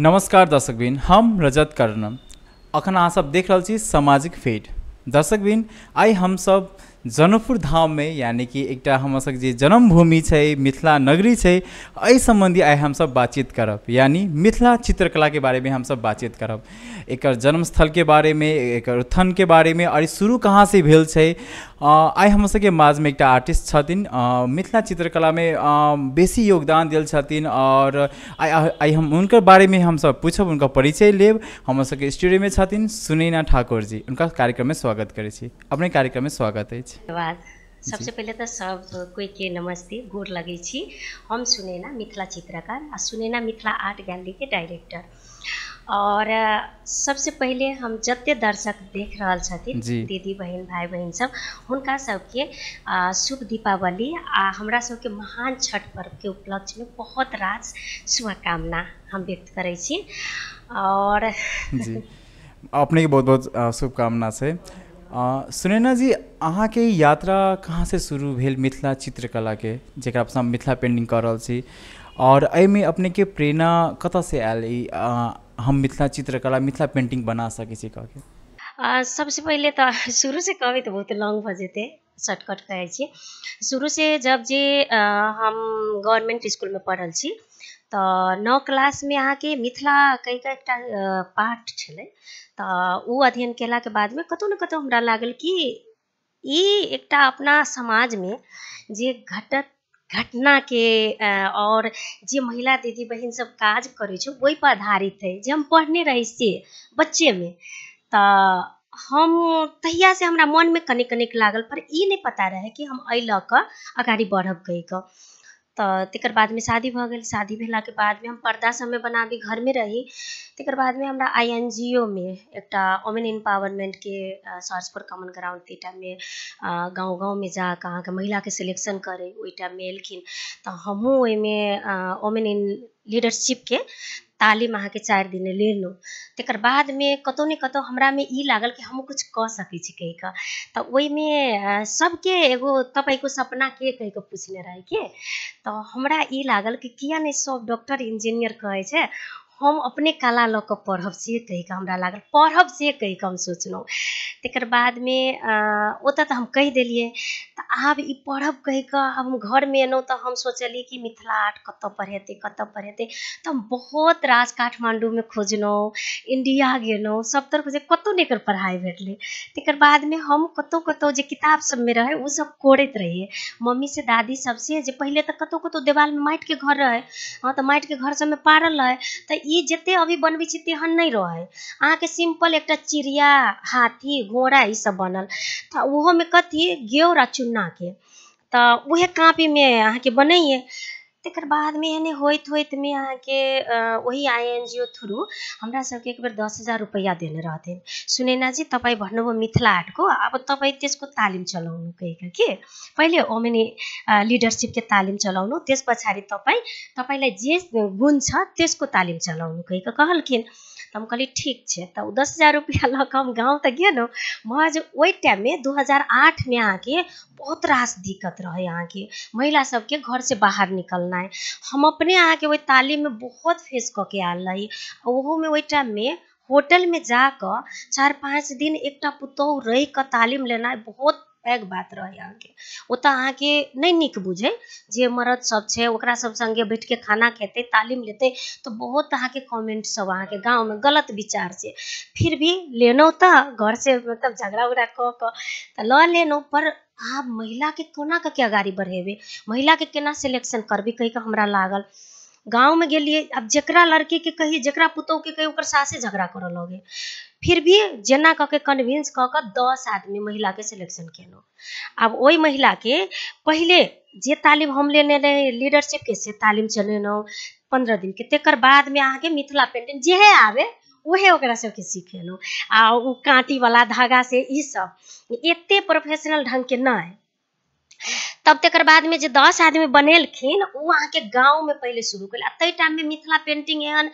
नमस्कार दर्शकबिन हम रजत कर्ण अखन अब देख रहा सामाजिक फेड दर्शकबिन आइ हमसब जनकपुर धाम में यानि कि एक हमरसभ जे जन्मभूमि है मिथिला नगरी है छै संबंधी आई हम सब बातचीत करब यानी मिथिला के बारे में हम सब बातचीत करब एक जन्मस्थल के बारे में एक उत्थान के बारे में और शुरू कहाँसँ भेल छै आई आइ हमरासँगै माझमा एकटा आर्टिस्ट छथिन मिथिला चित्रकला में बेसी योगदान देल छथिन आओर आइ आइ हम सब बारेमे हमसभ पूछब हुनकर परिचय लेब स्टूडियो में छथिन सुनैना ठाकुर जी ठाकुरजी कार्यक्रम में स्वागत करे अपने कार्यक्रम में स्वागत है सबसे पहले तो सब कोई के नमस्ते गोर लगे हम सुनैना मिथिला चित्रकार आ सुनैना मिथिला आर्ट गैलरी के डायरेक्टर और सबसे पहिले हम जते दर्शक देख रहल छथिन दिदी बहिन भाइ बहिन सब हुनका सबके शुभ दीपावली आ हमरा सबके महान छठ पर्व के उपलक्ष में बहुत रास शुभकामना हम व्यक्त करै छी और अपनेके बहुत बहुत शुभकामना छै सुनैना जी अहाँके यात्रा से शुरू भेल मिथिला चित्रकलाके जकरा अपना मिथिला पेंटिंग कऽ रहल छी आओर एहिमे अपनेके प्रेरणा कतयसँ आयल ई हम मिथिला चित्रकला मिथिला पेंटिंग बना सके सीखा के सबसे पहले तो शुरू से कहे तो बहुत लॉन्ग भ जेते शॉर्टकट कहे छी शुरू से जब जे हम गवर्नमेंट स्कूल में पढ़ल छी तो नौ क्लास में अहाँ के मिथिला कई का एक पाठ छे तो उ अध्ययन केला के बाद में कतौ न कतौ हमरा लागल कि ई एक अपना समाज में जे घटत घटना के और जो महिला दीदी बहन सब काज कर आधारित है जो हम पढ़ने रही से में तऽ हम से हमरा में कनिक कनिक लागल पर ई नहीं पता रहे कि हम एहि लऽ बढ़ब कहि तो तकर बाद में शादी भ गई शादी भेला के बाद में हम पर्दा बना बनाबी घर में रही तकर बाद में हमरा आई एन जी ओ में एक वोमेन एम्पावरमेंट के सर्च फॉर कॉमन ग्राउंड ताहि में गाँव में जा के महिला के सिलेक्शन करै ओहि टाइममे एलखिन तऽ हमहूँ ओहिमे वोमेन इन के तालीम अहाँके चारि दिन लेलहुँ तकर बादमे कतो ने कतहु हमरामे ई लागल कि हमहूँ किछु कऽ सकै छी कहि कऽ तऽ ओहिमे सबके एगो तपाईँको सपना के कहि कऽ पुछने रहै के तऽ हमरा ई लागल कि किया नहि सब डॉक्टर इंजीनियर कहै छै हम अपने कला लऽ कऽ पढ़ब से कहि कऽ हमरा लागल पढ़ब से कहि कऽ हम सोचलहुँ तकर बादमे ओतय तऽ हम कह देलियै तऽ आब ई पढ़ब कहि कऽ घर में अयलहुँ तो हम सोचलियै कि मिथिला आर्ट कतय पढ़ेतै कतय पढ़ेतै तऽ हम बहुत रास काठमाण्डूमे खोजलहुँ इण्डिया गेलहुँ सभ तरफ जे कतहु नहि एकर पढ़ाइ भेटलै तकर बादमे हम कतहु कतहु में किताब सभमे रहै ओसभ कोड़ैत रहियै मम्मीसँ दादी सबसे पहले तो कतौ कतौ देवाल में माटिक घर रहे हाँ तो माटिक घर सब में पारल रहै तऽ ये जते अभी बनबी छी तेहन नहि अहाँ के सिंपल एक चिड़िया हाथी घोड़ा इस सब बनल वह में कथी घेउर आ वह तऽ में अहाँ के बनैए तकर बादमे एने होइत होइतमे अहाँके ओही आइएनजिओ थ्रु हमरा सबके एक बेर दस हजार रुपैयाँ देने रहथिन् सुनेनाजी तपाईँ भन्नुभयो मिथिला हाटको अब तपाईँ त्यसको तालिम चलाउनु कहिका के पहिले ओमिनी लिडरसिपके तालिम चलाउनु त्यस पछाडि तपाईँ तपाईँलाई जे गुण छ त्यसको तालिम चलाउनु कहिका कहलखिन तो हम कहलियै ठीक है तो दस हजार रुपया लऽ हम गाँव तऽ गेलहुँ मगर वही टाइम में दू हजार आठमे बहुत रास दिक्कत रहै के महिला सबके घर से बाहर है हम अपने वही तालीम में बहुत फेस क के आल रही टाइम में होटल में जा कऽ चार पाँच दिन एक पुतौ रही कऽ तालीम लेनाइ बहुत पैग बात रहै अहाँके तो नहीं निक बुझे नीक बुझै जे मरद सब छै ओकरा सब सङ्गे बैठके खाना खेते तालीम लेते तो बहुत अहाँके कमेंट सब गाँव में गलत विचार से फिर भी लेन तो घर से मतलब झगड़ा उगड़ा क कऽ तऽ तो लऽ लेलहुँ पर कोना कऽ के बढ़ेबे महिला के केना सिलेक्शन करबै कहि कऽ हमरा लागल गाँवमे गेलियै आब जकरा के कही जकरा के कही ओकर सासे झगड़ा करे लगे फिर भी जेना कऽ के कन्विंस कऽ के दस आदमी के सिलेक्शन अब आब महिला के पहले जे तालीम हम लेने लीडरशिप के से पंद्रह दिन के दिनके बाद में अगर मिथिला पेंटिंग जेहे आवे उहे ओकरा सबके सिखेलहुँ आ धागा से इस ईसभ एतेक प्रोफेशनल ना है तब तक बाद में जो दस आदमी बनेलखिन वो गाँव में पहले शुरू कैल आ टाइम में मिथिला पेंटिंग एहन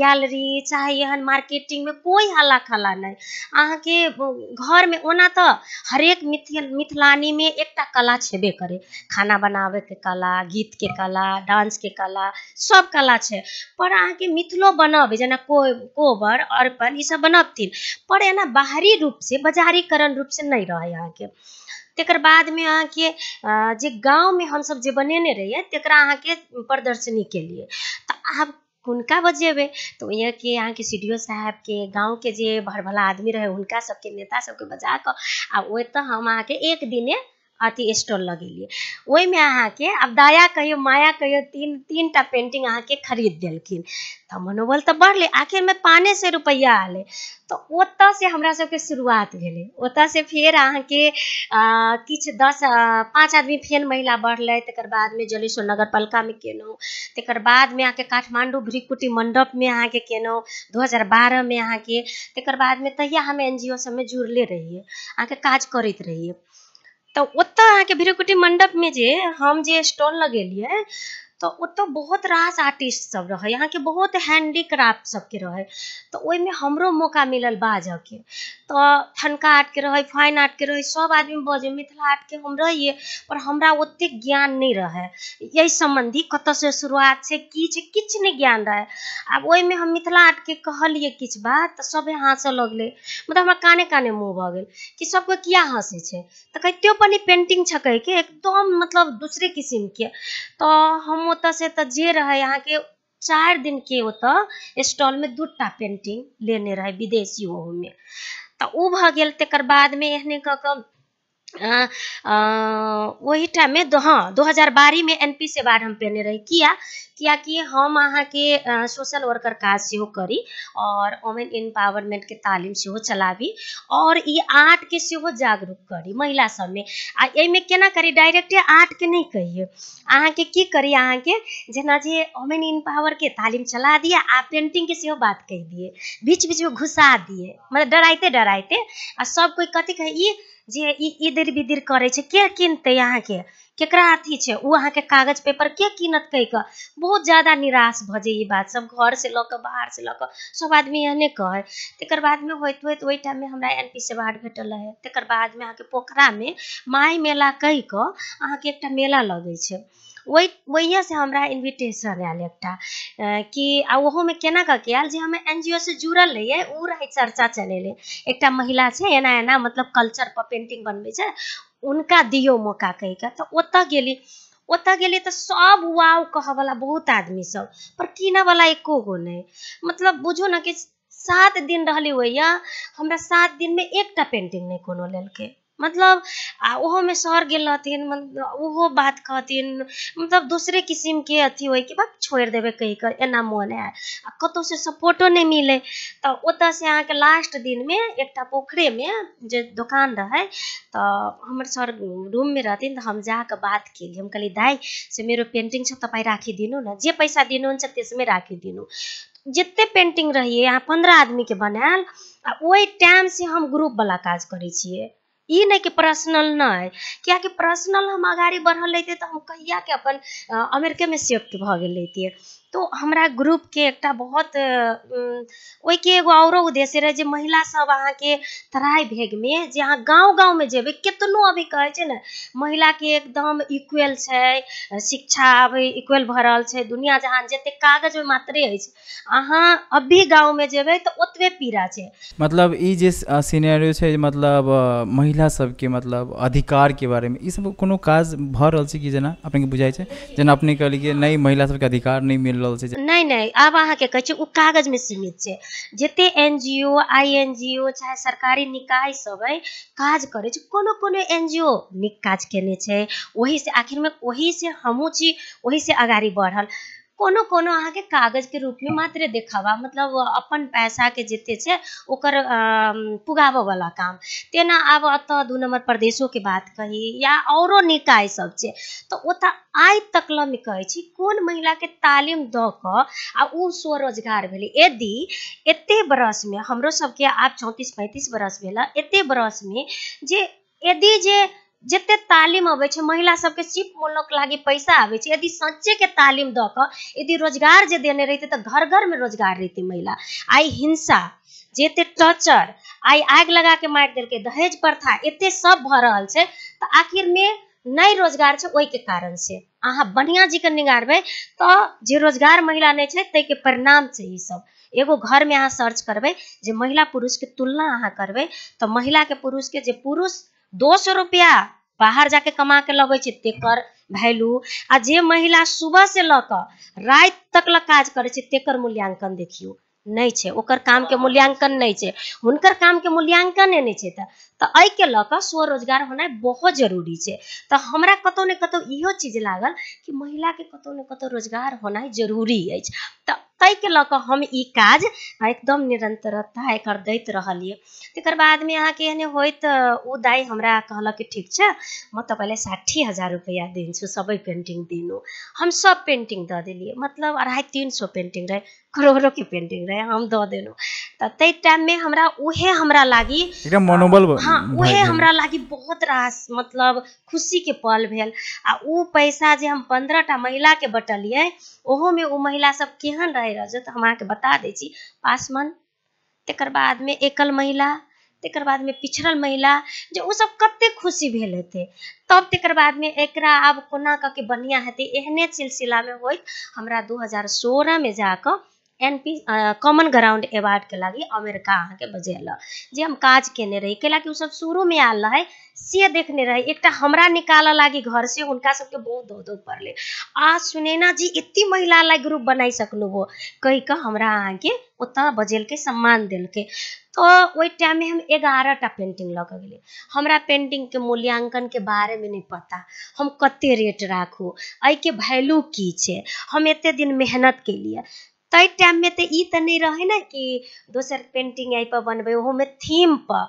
गैलरी चाहे एहन मार्केटिंग में कोई हल्ला खला नहीं के घर में ओना तो हरेक मिथिलानी में एक कला छेबे करे खाना के कला गीत के कला के कला सब कला छे पर के मिथिलो बनबै जना को कोबर अर्पण ये सब बनबथिन पर एना बाहरी रूप से रूप से नहीं रहे अहाँ के तकर बाद में अह के जे गाँव में हम सब जे बनेने रहिए तकरा अह के प्रदर्शनी के लिए तो आप हुनका बजेबे तो ये तऽ ओहिके के सी डी ओ साहेबके के जे भरभला आदमी रहे हुनका सबके नेता सबके बजा कऽ आ ओतऽ हम अह के एक दिने अथी स्टॉल लगेलिए वही में अहा के अब दया कहियो माया कहियो तीन तीन टा पेंटिंग अहा के खरीद दिलखिन तो मनोबल तो बढ़ल आखिर में पाने से रुपैया आल तो ओतऽ से हमरा के शुरुआत भेलै ओतऽ से फेर अहाँके कि दस पाँच आदमी फिर महिला बढ़लै तकर में जलेश्वर नगर पालिका में केलहुँ तकर अहा के काठमांडू भ्रिकुटी अहा के केलहुँ दो हजार अहा के तकर में तहिया हम एन जी ओ सबमे जुड़ले अहा के काज करैत है अहा के अहाँके मंडप में जे हम जे स्टॉल लगेलियै तो ओतऽ बहुत रास आर्टिस्ट सब रहे यहाँ के बहुत हैंडीक्राफ्ट सबके रहे तो में हमरो मौका मिलल के तऽ तो ठनका के रहे फाइन के रहे सब आदमी बजे मिथिला के हम रहिए पर हमरा ओतेक ज्ञान नहीं रहे यही संबंधी कत से शुरुआत से की नहीं ज्ञान रहे आब में हम मिथिला के कहलिए किछु बात तो सब हँसऽ लगले मतलब हमारा काने काने मुँह भऽ कि सबको किया हँसै छै तो कहते पेंटिंग छकै के एकदम मतलब दूसरे किस्म के तो हम ओत से जे रहे यहाँ के चार दिन के ओत स्टॉल में दूटा पेंटिंग लेने रहे विदेशी ओहू में तो उ भ गेल तकर बाद में एहने क के वही टाइम में दो हाँ दो हजार बारह में एन पी से बाढ़ हम पेने रही किया किया कि हम अहाँ के सोशल वर्कर काज से हो करी और वोमेन एम्पावरमेंट के तालीम से हो चलाबी और ये आर्ट के से हो जागरूक करी महिला सब में आ में केना करी डायरेक्टे आर्ट के नहीं कहिए अहाँ के की करी अहाँ के जना जे वोमेन एम्पावर के तालीम चला दिया आ पेंटिंग के से हो बात कह दिए बीच बीच में घुसा दिए मतलब डराते डराते आ सब कोई कथी ये जे इधर बिधिर करे छै के किनते यहाँ के केकरा अथी है छै अहाँ के कागज पेपर के कीनत कह के बहुत ज्यादा निराश भऽ ये बात सब घर से लऽ बाहर से लऽ सब आदमी एहने कह तेकर बाद में होत होत वही टाइम में हमारा एन पी से वार्ड भेटल है तेकर बाद में अहाँ के पोखरा में माई मेला कह के अहाँ के एक मेला लगे छै वही वही से हमारा इन्विटेशन आयल एक कि आ में केना करके के आयल जो हमें एन जी ओ से जुड़ल रहियै ओ रहे चर्चा चलेले एक महिला है एना एना मतलब कल्चर पर पेंटिंग बनबे उनका दियो मौका कह के तो ओतऽ गेली ओतऽ गेली सब वाव वाला बहुत आदमी सब पर वाला एको गो नहीं मतलब बुझू ना कि सात दिन रही वही हमारा सात में एक पेंटिंग नहीं को लेलकै मतलब ओहो में सर गेल मतलब ओहो बात कहतीन मतलब दूसरे किस्म के अथी हो कि देवे कही कह कहि एना मन आए आ से सपोर्टो नहि मिलै तऽ ओतऽसँ अहाँके लास्ट एक पोखरे में जो दुकान रहे तो हमारे सर में रहथिन तऽ हम जाकर बात लिए हम कल दाई से पेंटिंग से छ राखी दिन न जे पैसा दिनुहुन्छ राखी राखिदिनु जते रही रहिए यहाँ आदमी के बनाएल आ टाइम से हम ग्रुप वाला काज करे ये नहीं कि पर्सनल नहीं क्या कि पर्सनल हम आगाड़ी बढ़ल रहते तो हम कहिया के अपन अमेरिके में शिफ्ट भगल रहती है तो हमारा ग्रुप के एक बहुत वही के एगो और उद्देश्य रहे जे महिला सब अहाँ के तराई भेग में जे अहाँ गाँव गाँव में जेबे कितनो अभी कहे न महिला के एकदम इक्वल है शिक्षा अभी इक्वल भरल है दुनिया जहाँ जते कागज में मात्रे है अहाँ अभी गाँव में जेबे तो ओतबे पीड़ा है मतलब ई जे सिनेरियो छै मतलब महिला सब के मतलब अधिकार के बारे में ई सब कोनो काज भ रहल छै कि जना अपने के बुझाई छै जना अपने कहली नहीं महिला सब के अधिकार नहीं मिल जुड़ल नहीं नहि नहि आब अहाँके सीमित है जते N G O I N G ओ चाहे सरकारी निकाय सब है काज करे छै कोनो कोनो एन जी ओ निक काज केने छै ओहीसँ आखिरमे ओहीसँ हमहूँ छी से अगाड़ी बढ़ल कोनो कोनो अहाँ के कागज के रूप में मात्र देखावा मतलब अपन पैसा के जते है ओकर पुगाब वाला काम तेना आब अतः दू नंबर प्रदेशों के बात कही या औरो निकाय सब है तो ओत आइ तक लम कहे छी कोन महिला के तालीम द क आ उ स्वरोजगार भेले यदि एते बरस में हमरो सबके आब चौंतीस पैंतीस बरस भेला एते बरस में जे यदि जे जते तालीम अब महिला सबके सिर्फ मोलक लगे पैसा आबै यदि सच्चेके के तालीम कऽ यदि रोजगार जे देने रहते तो घर में रोजगार रहती महिला आई हिंसा जेते टॉर्चर आई आग लगा के मारि के दहेज प्रथा एत सब रहा है तो आखिर में नहीं रोजगार वही के कारण से अहाँ बढ़िआँ जीके निगारबै तो जे रोजगार महिला नहीं है छै के परिणाम से ई सब एगो घर में अहाँ सर्च करबै जे महिला के तुलना अहाँ करबै महिला के पुरुष के पुरुष दो सौ रुपया बाहर जाके कमा के लगे तेकर वैल्यू आ जे महिला सुबह से लऽ कऽ तक लग काज करे छै तेकर मूल्यांकन देखियौ नहीं छे ओकर काम के मूल्यांकन नहीं छे हर काम के मूल्यांकन नहीं छे तो अई के लक स्वरोजगार होना बहुत जरूरी छे तो हमरा कतौ ने कतौ इहो चीज लागल कि महिला के कतौ ने कतौ रोजगार होना जरूरी है तो ताहिके लऽ कऽ हम ई काज एकदम निरन्तरता एकर दैत रहलियै तकर बादमे अहाँके एहने होइत ओ दाइ हमरा कहलक कि ठीक छ म तपाईँलाई साठी हजार रुपैआ दिन्छु सबै पेन्टिङ दिनु हम सब पेन्टिङ दऽ देलियै मतलब अढाइ तिन सौ पेन्टिङ रहे के पेंटिंग रहे हम दऽ देलहुँ ते टाइम में हमरा उहे हमरा लागि एकदम मनोबल हाँ, हाँ उहे हमरा लागि बहुत रास मतलब खुशी के पल भेल आ उ पैसा जे हम के बटलिए ओहो में ओ महिला सब केहन रह रहै तऽ हम के बता दे छी पासमन तकर में एकल महिला तकर में पिछड़ल महिला उस सब कते खुशी भेल हेतै तब तकर में एकरा आब कोना कऽ के बढ़िआँ हेतै एहने सिलसिलामे होइत हमरा दू हजार सोलहमे में कऽ एनपी कॉमन ग्राउंड अवार्ड के लगी अमेरिका अहाँ के बजेल जे हम काज केने रही कैला कि उस शुरू में आल रहे से देखने रहे एक हमरा निकाल लगी घर से उनका सबके बहुत दौ दौ पड़े आ सुनैना जी इतनी महिला लाई ग्रुप बनाई सकल वो कह के हमरा अहाँ के उतना बजेल के सम्मान दिल्क तो वही टाइम में हम ग्यारह टा पेंटिंग लग गए हमरा पेंटिंग के मूल्यांकन के बारे में नहीं पता हम कते रेट राखू आई के वैल्यू की छे हम एते दिन मेहनत के लिए तय टाइम में तो नहीं रहे ना कि दोसर पेंटिंग आई पर बनबे वह में थीम पर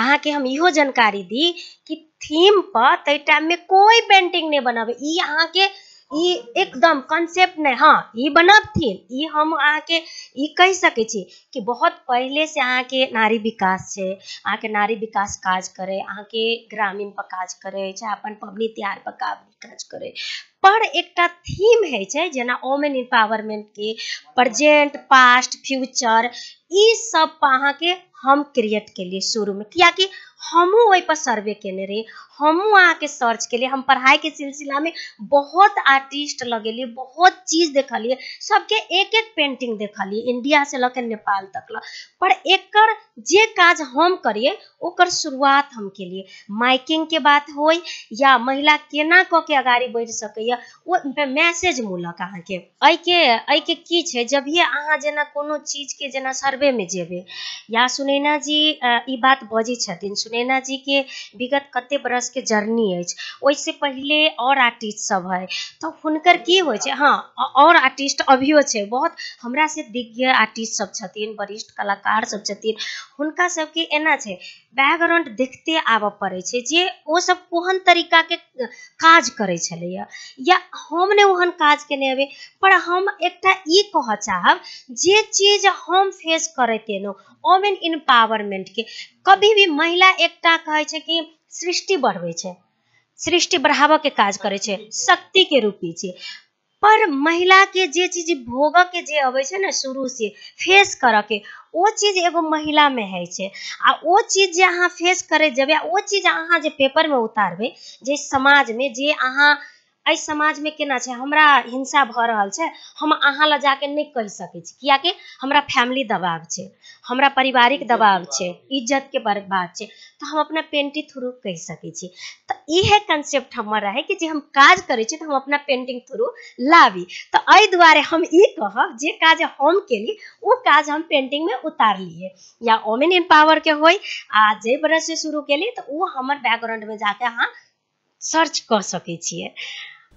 अहाँ के हम इो जानकारी दी कि थीम पर तय टाइम में कोई पेंटिंग नहीं बनबे ई अहाँ के ई एकदम कॉन्सेप्ट नहीं हाँ ई बनबथिन ई हम आके ई कह सके छी कि बहुत पहले से आ के नारी विकास है आ के नारी विकास काज करे आ के ग्रामीण पर काज करे चाहे अपन पबनी तिहार पर काज करे पर एक थीम है जना वोमेन एम्पावरमेंट के प्रेजेंट पास्ट फ्यूचर ई सब अहाँ के हम क्रिएट के लिए शुरू में किया कि हमू वही पर सर्वे केने रही हमू आके सर्च के लिए हम पढ़ाई के सिलसिला में बहुत आर्टिस्ट लगेलिए बहुत चीज देखलिए सबके एक एक पेंटिंग देखलिए इंडिया से लगे नेपाल तक ल पर एक जे काज हम करिए ओकर शुरुआत हम के लिए माइकिंग के बात हो या महिला केना क के अगाड़ी बढ़ सकै मैसेज मूलक अहाँ के अ अके जब ये अहाँ जना कोनो चीज के जना सर्वे में जेबे या सुनैना जी बात बजे छथिन जी के विगत कते बरस के जर्नी है वैसे पहले और आर्टिस्ट सब है तो हर की हो हाँ और आर्टिस्ट अभियो है बहुत हमरा से दिग्गज आर्टिस्ट सब छथिन वरिष्ठ कलाकार सब छथिन हुनका सभके एना है बैकग्राउंड देखते आबऽ पड़े जे वो सब कोहन के काज करे छलैया या हम ने ओहन काज ने हेबै पर हम एक कह चाहब जे चीज हम फेस करैत वोमेन ओमेन के कभी भी महिला एक कहे छै कि सृष्टि बढ़बै छै सृष्टि के काज करै शक्ति के रूपी छै पर महिला के जे चीज भोग के जे अबै शुरू से फेस कर के वो चीज एगो महिला में है छे आ वो चीज जे अहाँ फेस करे जब वो चीज अहाँ जे पेपर में उतारबे जे समाज में जे अहाँ समाज में केना है हमरा हिंसा भ रहा है हम अहाँ लए जाके नहीं कह सकै कि हमारा हमरा फैमिली दबाव है हमरा पारिवारिक दबाव के इज्जतके बर्बाद है तो हम अपना पेंटिंग थ्रू कह सकै तो ये कंसेप्ट हमारे रहै कि हम काज करे छी हम अपना पेंटिंग थ्रू लाबी तो एहि दुआरे हम ई कह जो काज हम केली वो काज हम उतार लिए या एम्पावर के हो आ जे से शुरू तो वो हमारे बैकग्राउंड में जाके अहाँ सर्च कर सकै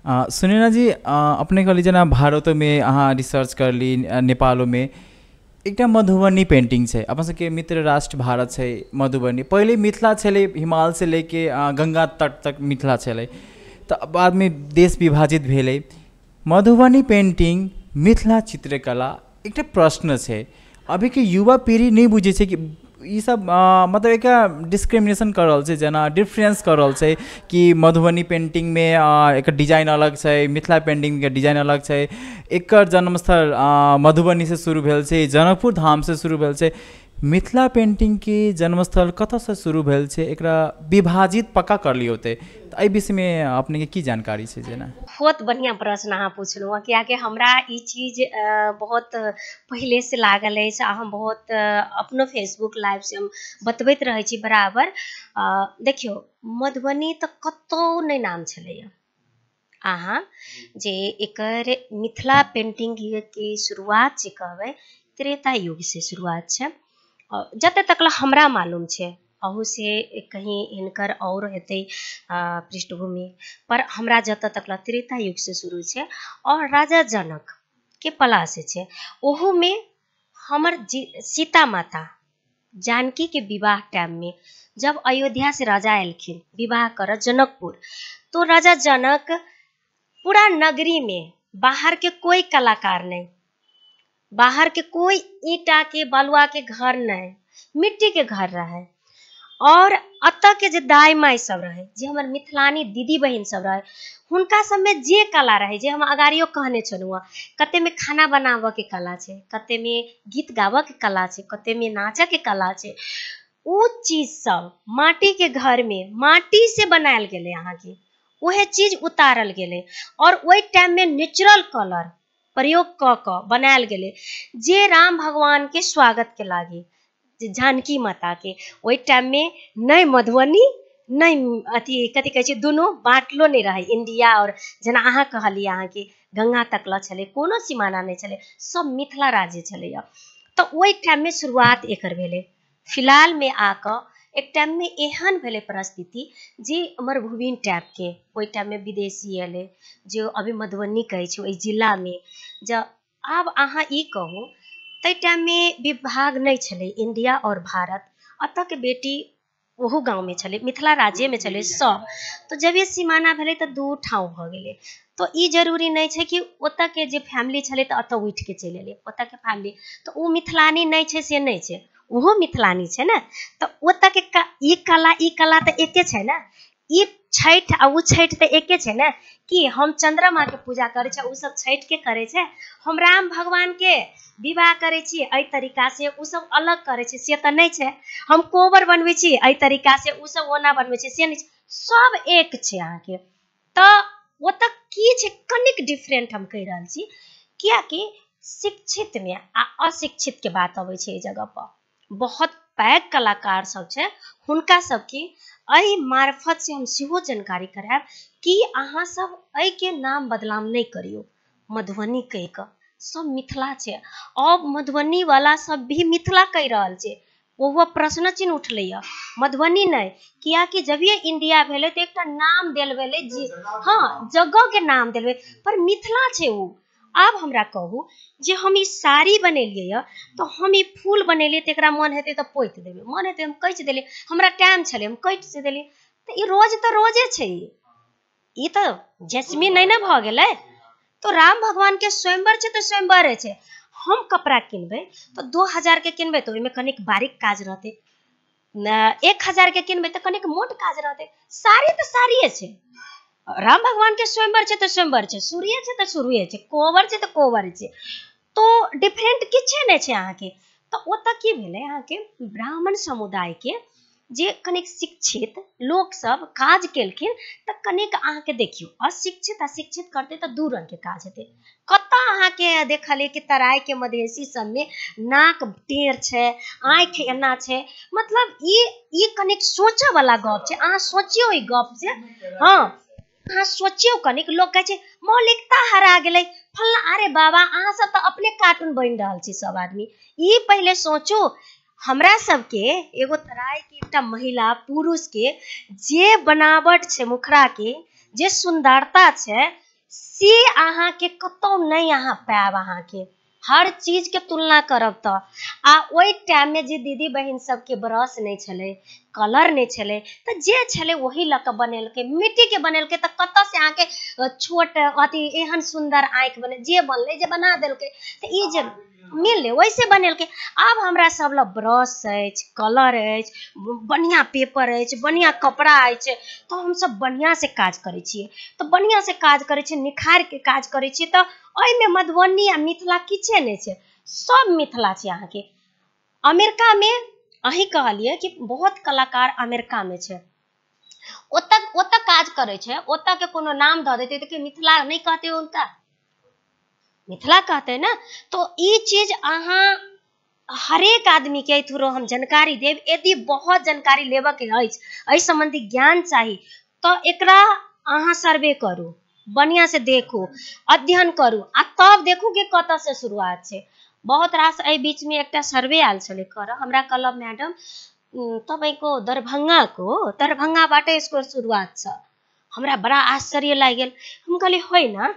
सुनैना जी अपने कहली जेना भारत में अहाँ रिसर्च कर ली नेपालों में एक मधुबनी पेंटिंग है अपन सबके मित्र राष्ट्र भारत है मधुबनी पहले मिथिला छे हिमाल से लेके गंगा तट तक मिथिला तो बाद में देश विभाजित भेले मधुबनी पेंटिंग मिथिला चित्रकला एक प्रश्न है अभी के युवा पीढ़ी नहीं बुझे कि ई सब मतलब एक डिस्क्रिमिनेशन करल छै जेना डिफरेंस करल छै कि मधुबनी पेंटिंगमे एक डिजाइन अलग छै मिथिला के डिजाइन अलग छै एकर जन्मस्थल मधुबनी से शुरू भेल छै जनकपुर से शुरू भेल छै मिथिला पेंटिंग के जन्मस्थल कत से शुरू भेल विभाजित पक्का कर लियौ ते में अपने अपनेके की जानकारी छै जेना बहुत बढ़िया प्रश्न अहाँ क्या कि हमरा ये चीज बहुत पहले से लागल है हम बहुत अपनो फेसबुक से हम बतबैत रह बराबर देखियो मधुबनी तो कतहु नहीं नाम छे अहाँ जे एक मिथिला की शुरुआत जे त्रेता त्रेता से शुरुआत है जत तक हमरा मालूम है अहू से कहीं इनकर और हेत पृष्ठभूमि पर हमरा जत तक त्रेता युग से शुरू है और राजा जनक के पला से है ओहू में हमर सीता माता जानकी के विवाह टाइम में जब अयोध्या से राजा एलखिन विवाह कर जनकपुर तो राजा जनक पूरा नगरी में बाहर के कोई कलाकार नहीं बाहर के कोई ईटा के बलुआ के घर नहीं मिट्टी के घर रहे और अतः के जो दाय माई सब रहे जो हमारे मिथिलानी दीदी बहन सब रहे हुनका सब में जे कला रहे जे हम अगारियों कहने छलहुँ कते में खाना बनाब के कला है कते में गीत गाबऽ के कला है कते में नाच के कला है वो चीज सब माटी के घर में माटी से बनायल गए अहाँ के वह चीज उतारल गए और वही टाइम में नेचुरल कलर प्रयोग क कऽ बनायल गेलै जे राम भगवान के स्वागत के लागे जानकी माता के माताके टाइम में नहि मधुबनी नहीं अथी कथी कहै छै दुनू बाँटलो नहि रहै इण्डिया आओर जेना अहाँ कहलियै अहाँके गङ्गा तकला छलै कोनो सीमाना नहीं छलै सब मिथिला राज्य छे तो वही टाइम में शुरुआत एक फिलहाल में आकर एक टाइम में एहन भेले परिस्थिति जे मरुभूमि टाइप के वही टाइम में विदेशी अल जो अभी मधुबनी कहे छे जिला में जब आब अहाँ ई कहू टाइम में विभाग नहीं इंडिया और भारत अत के बेटी ओहू गाँव में छे मिथिला राज्य में छे सब तो जब ये सीमाना भले तो दू ठाव भ गए तो जरूरी नहीं है कि ओत के फैमिली छे तो अत उठ के चल अलिए के फैमिली तो वो मिथिलानी नहीं है से नहीं है ओहो मिथिलानी है छै ने तऽ ओतऽके ये कला ये कला तो एक है ना ये छठ आ वो छठ तो एक है ना कि हम चंद्रमा के पूजा करे छै ओ सब छठ के करे छै हम राम भगवान के विवाह करे छियै एहि तरीका से ओ सब अलग करे छै से तो नहीं छै हम कोबर बनबै छियै एहि तरीका से ओ सब ओना बनबै छै से नहीं सब एक के तो वो ओतऽ की छे कनिक डिफरेंट हम कह रहल छी क्या कि शिक्षित में आ अशिक्षित के बात अबे छे एहि जगह पर बहुत पैघ कलाकार सब छे हुनका के एहि मार्फत से हम सेहो जानकारी करायब कि अहाँ सब के नाम बदलाम नहीं करियो मधुबनी कह के सब मिथिला छे अब मधुबनी वाला सब भी मिथिला कह रहल वो ओहो प्रश्न चिन्ह उठल मधुबनी किया कि जब ये इंडिया भेले तो एक नाम देल जी हाँ जगह के नाम दिलवे पर मिथिला छे वो अब हमरा कहू जे हम ई साड़ी बनलिए तो हम ई फूल बनेलियै तो मन हेतु तो पोत देबै मन हेतु हम कैच देलियै हमरा टाइम छे हम कैच देलियै तऽ ई रोज तो रोजे छै ई तऽ जैस्मिन नहि ने तो राम भगवान के स्वयंवर छै स्वयंवर है हम कपड़ा किनबे तो दो हजार के किनबे तो ओहिमे कनिक बारीक काज रहते एक हजार के किनबे तो कनिक मोट काज रहते साड़ी तो साड़िए राम भगवान के स्वयंवर छे तो स्वयंवर छे सूर्य छे तो सूर्य छे कोवर छे तो कोवर छे तो डिफरेंट छे ने छे यहाँ के तो ओतऽ की भेले भेलै के ब्राह्मण समुदाय के जे कनेक शिक्षित लोग सब काज केलखिन त कनेक आहा अहाँके देखियौ अशिक्षित अशिक्षित करतै तऽ दू के काज हेतै कतऽ अहाँके देखलियै कि के मधेसी सब में नाक टेर छे आंख एना छे मतलब ई ई कनेक सोचे वाला गप छे आ सोचियो ई गप छे हां अहाँ सोचियो कनिक लोग कहे मौलिकता हरा गेलै फल्ला अरे बाबा अहाँ सब अपने कार्टून बन रहा सब आदमी ये पहले सोचो हमरा के एगो तराई के एक महिला पुरुष के जे बनावट छे मुखरा के जे सुंदरता छे से अहाँ के कतौ नहीं अहाँ पायब अहाँ के हर चीज के तुलना करब तो आ वही टाइम में जे दीदी बहन सबके ब्रश नहीं छले कलर नहीं छले तो जे छले वही लक बनल के मिट्टी के बनल के तो कत से आके छोट अथी एहन सुंदर आंख बने जे बनले जे बना दिल के तो ये जे मिलले वैसे के अब हमरा सब लग ब्रश अछि कलर अछि बढ़िया पेपर अछि बढ़िया कपड़ा तो हम सब बढ़िया से काज करे छे तो बढ़िया से काज करे छे निखार के काज करे छे तो ओय में मधुबनी आ मिथिला किछे ने छे सब मिथिला छे छै अमेरिका में अहीँ कहलिए कि बहुत कलाकार अमेरिका में छे ओत ओत काज करे छे ओत के कोनो नाम धऽ देते कि मिथिला नहीं कहते उनका मिथिला कहते ना तो ई चीज अहाँ हरेक आदमी के थ्रू हम जानकारी देव यदि बहुत जानकारी लेब के अछि संबंधी ज्ञान चाहिए तो एकरा अहाँ सर्वे करू बढ़िया से देखू अध्ययन करू आ तब देखू कि कत से शुरुआत है बहुत रास बीच में एकटा सर्वे आयल छे कर हमरा कहल को दरभंगा को दरभंगा बाट इसको छ हमरा बडा आश्चर्य लागल हम कहे होना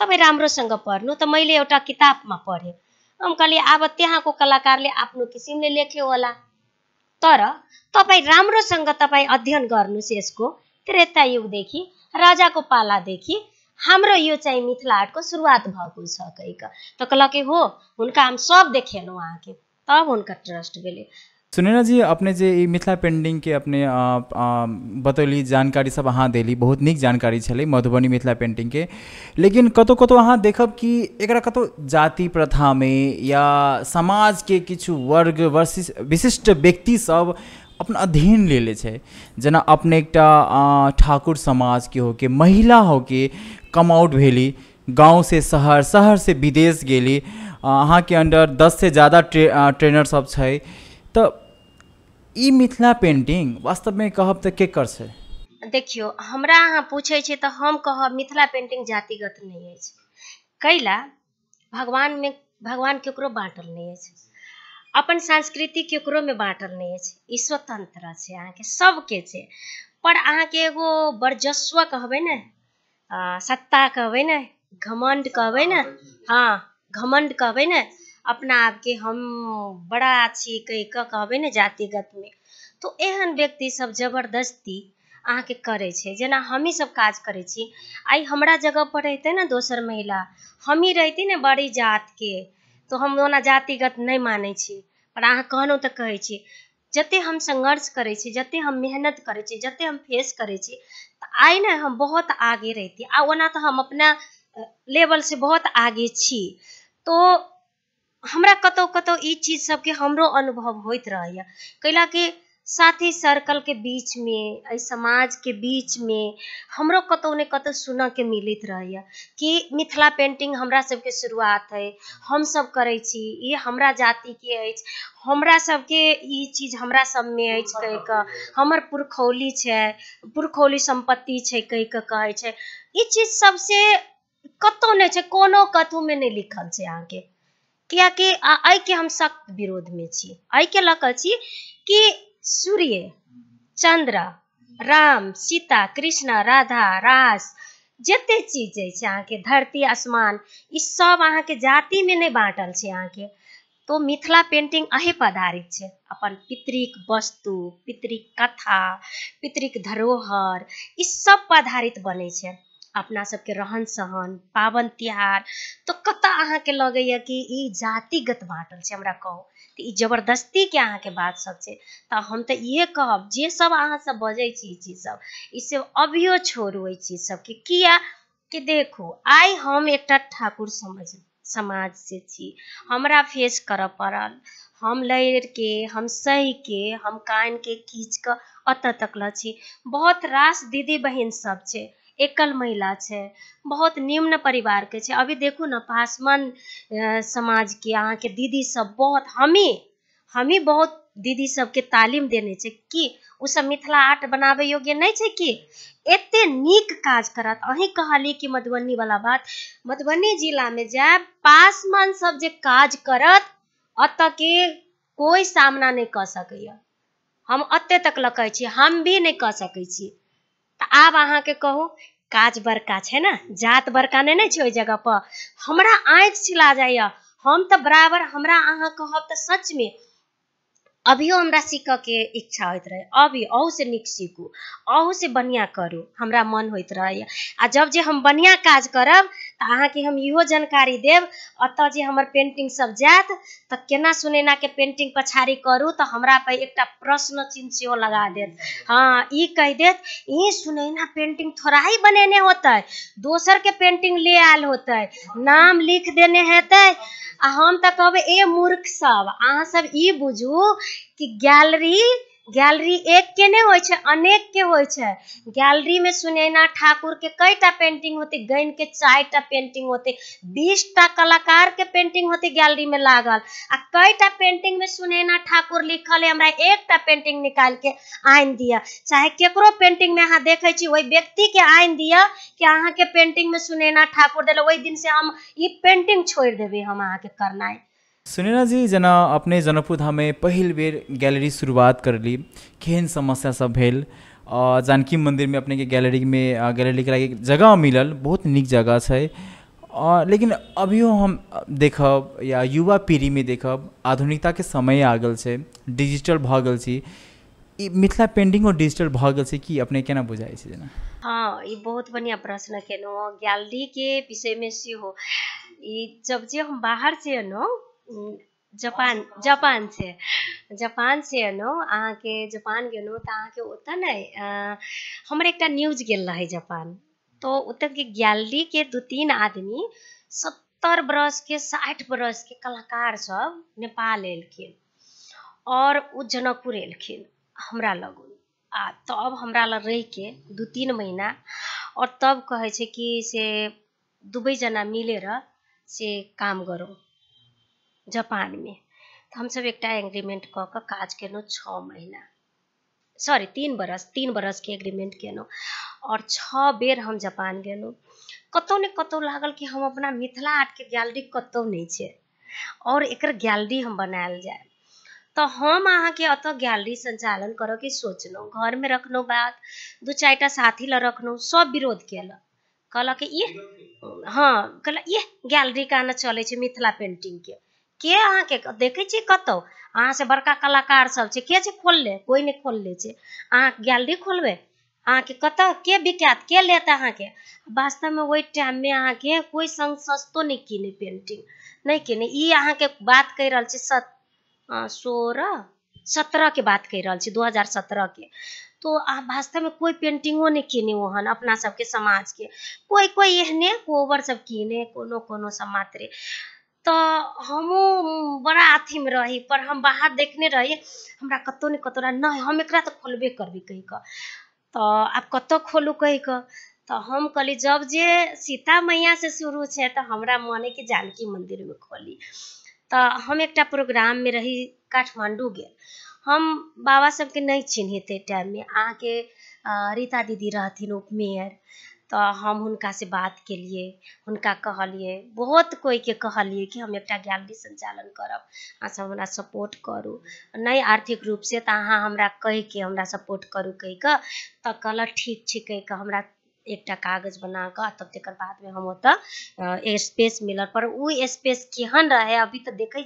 तपाईँ राम्रोसँग पढ्नु त मैले एउटा किताबमा पढेँ अङ्कले अब त्यहाँको कलाकारले आफ्नो किसिमले लेख्यो होला तर तपाईँ राम्रोसँग तपाईँ अध्ययन गर्नुहोस् यसको त्रेता युगदेखि राजाको पालादेखि हाम्रो यो चाहिँ मिथिला आर्टको सुरुवात भएको छ कहिक त कहलकै हो हुनका हामी सब देखेनौँ अहाँके तब हुनका ट्रस्ट गेले सुनैना जी अपने जे मिथिला पेंटिंग के अपने बतौली जानकारी सब अहाँ दिली बहुत निक जानकारी छे मधुबनी मिथिला के लेकिन कतौ कतौ अहाँ देखब कि एक कतौ जाति प्रथा में या समाज के किछु वर्ग विशिष्ट विशिष्ट सब अपना अधीन ले छे जना अपने एक ठाकुर समाज के होके महिला होके कम आउट भेली गाँव से शहर शहर से विदेश गेली अंडर दस से ज़्यादा ट्रे सब छे तो ई मिथिला पेंटिंग वास्तव में कहब तो कर से देखियो हमरा अहाँ पूछे छी तो हम कहब मिथिला पेंटिंग जातिगत नहीं है कैला भगवान में भगवान केकरो बांटल नहीं है अपन संस्कृति केकरो में बांटल नहीं अछि ई स्वतंत्र के सब के छे पर के एगो वर्जस्व कहबे ने सत्ता कहबे ने घमंड कहबे ने हाँ घमंड कहबे ने अपना आपके हम बड़ा छी के कहबे न जातिगत में तो एहन व्यक्ति सब जबरदस्ती अहाँके करे छै जेना सब काज करे छी आई हमरा पर रहते ना दोसर महिला हम ही रहती ना बड़ी के तो हम ओना जातिगत नहीं माने छी पर अहाँ कहनो तऽ कहे छी जते हम संघर्ष करे छी जते हम मेहनत करे छी जते हम फेस करे छी तऽ आइ हम बहुत आगे रहती आ ओना तऽ हम अपना लेवल से बहुत आगे छी तो हमरा कतौ कतौ ई चीज सबके हमरो अनुभव होइत रहैया कैला के साथी सर्कल के बीच में एहि समाज के बीच में हमरो कतौ ने कतौ सुन के मिलित रहैया कि मिथिला पेंटिंग हमरा सबके शुरुआत है हम सब करै छी ई हमरा जाति के है हमरा सबके ई चीज हमरा सब में है कह कऽ हमर पुरखौली छै पुरखौली संपत्ति छै कह कऽ कहै छै ई चीज सबसे कतौ ने छै कोनो कतौ में नहि लिखल छै आके कियाकि के हम सख्त विरोध में छी एहिके के कऽ छी कि सूर्य चंद्र राम सीता कृष्ण राधा रास जते चीज अछि अहाँके धरती आसमान ई सब में जातिमे बांटल बाँटल छै के तो मिथिला पेंटिंग अहे पर आधारित है अपन पितृक वस्तु पितृक कथा पितृक धरोहर इस सब पर आधारित बने अपना सबके रहन सहन पावन तिहार तो कत कतऽ के लगे कि ई जातिगत बाँटल हमारा कहो कहू जबरदस्ती के जबरदस्तीके के बात सब से तो हम तो ये कहब जे सब अहाँ सब बजे चीज सब इसे अभियो छोड़ू सब के किया कि देखो आई हम एक ठाकुर समझ समाज से छी हमरा फेस कर पड़ल हम के हम के हम कानिके खींच के अत तक छी बहुत रास दीदी बहन सब छै एकल महिला छै बहुत निम्न के छे अभी देखू ना पासवान समाज समाजके के दीदी सब बहुत हमी हमी बहुत दीदी सबके तालीम देने छे कि उस सब मिथिला आर्ट बनाबे योग्य नहीं छे कि एते नीक काज करत अही कहली कि मधुबनी वाला बात मधुबनी जिला में जाए पासवान सब जे काज करत अत के कोई सामना नहीं कर सके हम अत तक ल छी हम भी नहीं कह सकै आब अहा के कहू काज बड़का छै ना जात बड़का नहीं ने छै जगह पर हमरा आँख छिला जाइए हम त बराबर हमरा अहाँ कहब सच में अभी हमरा के इच्छा होइत रहे अभी से निक सीखू से बढ़िआँ करू हमरा मन होइत रहैए आ जब जे हम बढ़िया काज करब तो के हम इहो जानकारी देव अत जे हमर पेंटिंग सब जात तो केना सुनैना के पेंटिंग पछाड़ी करू तो हमरा पे एक प्रश्न चिन्ह से लगा देत हाँ ई कह देत ई सुनैना पेंटिंग थोड़ा ही बनेने होते दोसर के पेंटिंग ले आयल होते नाम लिख देने हेतै आ हम तो कहबे ए मूर्ख सब अब सब ई बुझू कि गैलरी गैलरी एक के नहीं हो अनेक के हो गैलरी में सुनैना ठाकुर के कई टा पेंटिंग होते गैन के चार टा पेंटिंग होते बीस टा कलाकार के पेंटिंग होते गैलरी में लागल आ कई टा पेंटिंग में सुनैना ठाकुर लिखल है हमरा एक टा पेंटिंग निकाल के आन दिया चाहे केकरो पेंटिंग में अहाँ देखे वही व्यक्ति के आन दिया कि अहाँ के पेंटिंग में सुनैना ठाकुर दिल वही दिन से हम ये पेंटिंग छोड़ देवे हम अहाँ के करना है सुनेना जी जना अपने जनकपुर धाम में पहल बेर गैलरी शुरुआत कर ली केहन समस्या सब भेल जानकी मंदिर में अपने के गैलरी में गैलरी के लागे जगह मिलल बहुत निक जगह है लेकिन अभियो हम देख या युवा पीढ़ी में देख आधुनिकता के समय आ गल से डिजिटल भऽ गेल मिथिला पेंटिंग और डिजिटल भगल गेल छै कि अपने केना बुझाइ हाँ ये बहुत बढ़िया प्रश्न केलहुँ गैलरी के विषय में जब जे हम बाहर से एलहुँ जापान जापान से जापान से अयलहुँ के जापान गेलहुँ तऽ तो अहाँके ओतय ने हमर एकटा न्यूज गेल रहै जापान तो गैलरी के दू तीन आदमी सत्तर साठ बरस के कलाकार सब नेपाल एलखिन और उ जनकपुर एलखिन हमरा लग आ तब हमरा लग के दू तीन महीना और तब कहै छै कि से दुबई जना मिलेर से काम करो जापान में तो हम सब एक एग्रीमेंट काज कल छ महीना सॉरी तीन बरस तीन बरस के एग्रीमेंट कल और छ बेर हम जापान गलो कतौ ने कतहु लागल कि हम अपना मिथिला के गैलरी कतौ नहीं है और एक गैलरी हम बनायल जाए तो हम अहाँ के अत गैलरी संचालन सञ्चालन सोचल घर में रखलहुँ बात दू चार साथी लए रखलहुँ सब विरोध कल कल के हाँ कल ये गैलरी कहना आना मिथिला छै के के अहाँके देखै छियै कतहु से बड़का कलाकार सब के छै कोई कोइ नहि खोलले छै अहाँ गैलरी खोलबै के कतऽ के बिकायत के लेत अहाँके टाइम में टाइममे के कोई संग सस्तो नहीं किने पेंटिंग नहीं किने ई के बात कह रहल सत सोलह सत्रह के बात कह रहल छी दो हजार सत्रह के तो वास्तव में कोई पेंटिंगो नहीं किने ओहन अपना सबके समाज के कोई कोई एहने कोबर सब किने कोनो कोनो मात्रे तो हमू बड़ा अथी में रही पर हम बाहर देखने रही हमरा कतो नहीं कतो रहा नहीं हम एक तो खोलबे करबी कही का तो आप कतो खोलू कही का तो हम कहली जब जे सीता मैया से शुरू है तो हमरा मने के जानकी मंदिर में खोली तो हम एक प्रोग्राम में रही काठमांडू गए हम बाबा सबके नहीं चिन्हित टाइम में अहाँ के रीता दीदी रहती उपमेयर तो हम हुनका से बात के लिए हुनका कहलिए बहुत कोई के कहलिए कि हम एक गैलरी संचालन करब अच्छा हमारा सपोर्ट करू नहीं आर्थिक रूप से तो अहाँ हमरा कह के हमरा सपोर्ट करू कह के तो कहल ठीक छिके हमरा एक कागज बना कऽ तब बाद में हम स्पेस मिलर पर उ स्पेस केहन रहे अभी तो देखे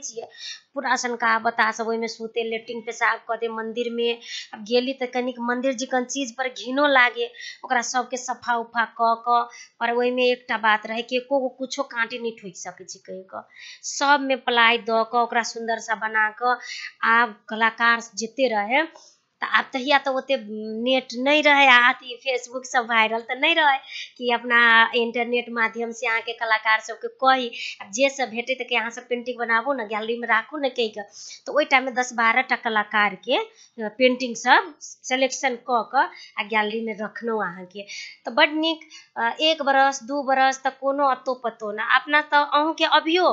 पूरा सनका बता सब ओहिमे सुते लेट्रिन पेशाब क दे में अब गली तऽ कनिक मन्दिर जिकन चीज पर घिनो लागे ओकरा सबके सफा उफा क कऽ पर ओहिमे एकटा बात रहे कि एको को कुछो काँटे नहि ठोकि सकै छी कहि कऽ सबमे सा बना कऽ आ कलाकार जते रहे तो आब तहिया तऽ ओते नेट नहीं रहै अथी फेसबुक सब वायरल तो नहीं रहे कि अपना इंटरनेट माध्यम से के कलाकार सबके कही अब जैसे भेटे तो तऽ अहाँ सब पेंटिंग बनाबू ने में राखू ने का तो वही टाइम में दस बारह टा के पेंटिंग सब सिलेक्शन क गैलरी में गैलरीमे रखलहुँ के तो बड निक एक बरस दू बरस तक कोनो अतो पतो ना अपना तऽ के अभियो